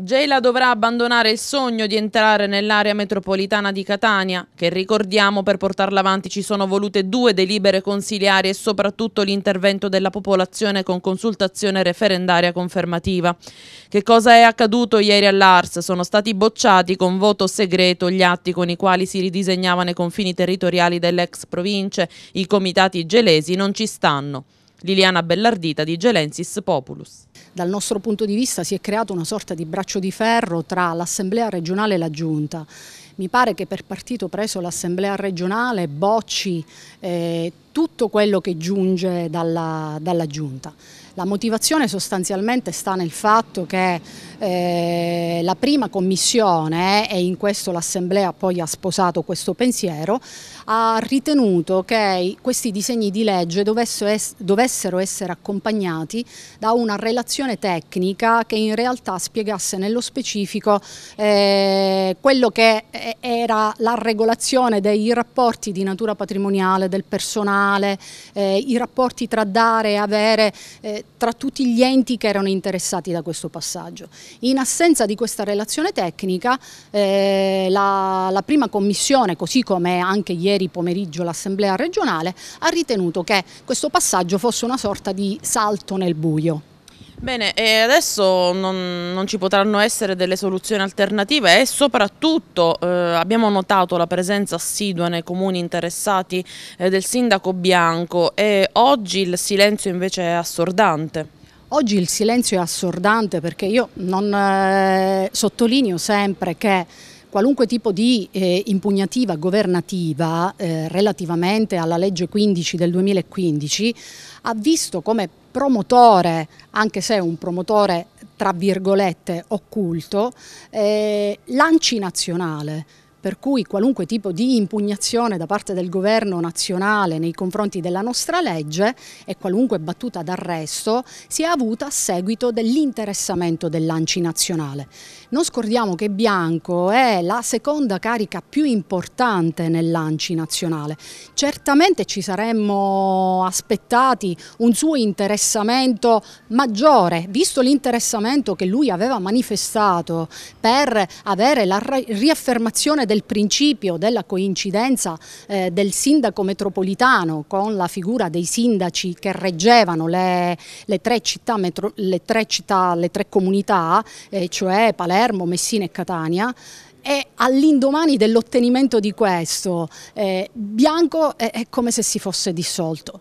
Gela dovrà abbandonare il sogno di entrare nell'area metropolitana di Catania, che ricordiamo per portarla avanti ci sono volute due delibere consiliari e soprattutto l'intervento della popolazione con consultazione referendaria confermativa. Che cosa è accaduto ieri all'Ars? Sono stati bocciati con voto segreto gli atti con i quali si ridisegnavano i confini territoriali delle ex province. I comitati gelesi non ci stanno. Liliana Bellardita di Gelensis Populus. Dal nostro punto di vista si è creato una sorta di braccio di ferro tra l'Assemblea regionale e la Giunta. Mi pare che per partito preso l'Assemblea regionale bocci eh, tutto quello che giunge dalla, dalla Giunta. La motivazione sostanzialmente sta nel fatto che eh, la prima commissione, e in questo l'Assemblea poi ha sposato questo pensiero, ha ritenuto che questi disegni di legge dovessero essere accompagnati da una relazione tecnica che in realtà spiegasse nello specifico eh, quello che eh, era la regolazione dei rapporti di natura patrimoniale, del personale, eh, i rapporti tra dare e avere eh, tra tutti gli enti che erano interessati da questo passaggio. In assenza di questa relazione tecnica eh, la, la, prima commissione, così come anche ieri pomeriggio l'assemblea regionale, ha ritenuto che questo passaggio fosse una sorta di salto nel buio. Bene, e adesso non, non, ci potranno essere delle soluzioni alternative e soprattutto eh, abbiamo notato la presenza assidua nei comuni interessati eh, del sindaco Bianco e oggi il silenzio invece è assordante. Oggi il silenzio è assordante perché io non eh, sottolineo sempre che qualunque tipo di eh, impugnativa governativa eh, relativamente alla legge 15 del 2015 ha visto come promotore, anche se un promotore tra virgolette occulto, eh, lanci nazionale per cui qualunque tipo di impugnazione da parte del governo nazionale nei confronti della nostra legge e qualunque battuta d'arresto si è avuta a seguito dell'interessamento dell'ANCI nazionale. Non scordiamo che Bianco è la seconda carica più importante nell'ANCI nazionale. Certamente ci saremmo aspettati un suo interessamento maggiore, visto l'interessamento che lui aveva manifestato per avere la riaffermazione del il principio della coincidenza eh, del sindaco metropolitano con la figura dei sindaci che reggevano le, le, tre, città metro, le tre, città le tre comunità, eh, cioè Palermo, Messina e Catania, e all'indomani dell'ottenimento di questo, eh, Bianco è, eh, è come se si fosse dissolto.